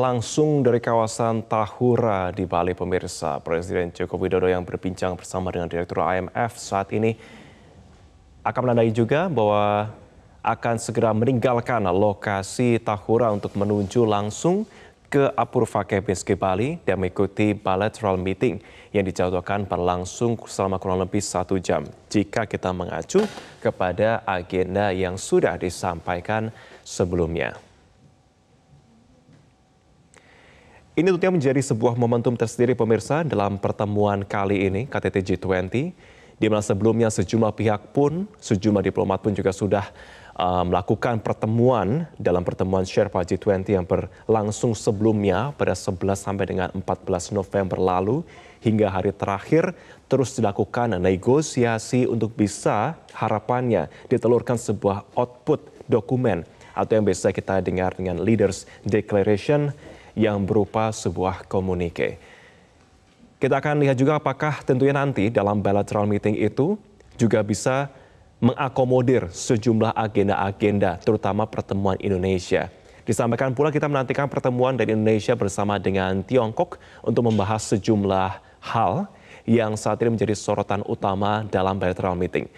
Langsung dari kawasan Tahura di Bali pemirsa, Presiden Joko Widodo yang berbincang bersama dengan Direktur IMF saat ini akan menandai juga bahwa akan segera meninggalkan lokasi Tahura untuk menuju langsung ke Apurva KBSG Bali dan mengikuti bilateral meeting yang dijadwalkan berlangsung selama kurang lebih satu jam. Jika kita mengacu kepada agenda yang sudah disampaikan sebelumnya. Ini tentunya menjadi sebuah momentum tersendiri pemirsa dalam pertemuan kali ini KTT G20 di mana sebelumnya sejumlah pihak pun, sejumlah diplomat pun juga sudah uh, melakukan pertemuan dalam pertemuan Sherpa G20 yang berlangsung sebelumnya pada 11 sampai dengan 14 November lalu hingga hari terakhir terus dilakukan negosiasi untuk bisa harapannya ditelurkan sebuah output dokumen atau yang biasa kita dengar dengan Leaders Declaration yang berupa sebuah komunike. Kita akan lihat juga apakah tentunya nanti dalam bilateral meeting itu juga bisa mengakomodir sejumlah agenda-agenda, terutama pertemuan Indonesia. Disampaikan pula kita menantikan pertemuan dari Indonesia bersama dengan Tiongkok untuk membahas sejumlah hal yang saat ini menjadi sorotan utama dalam bilateral meeting.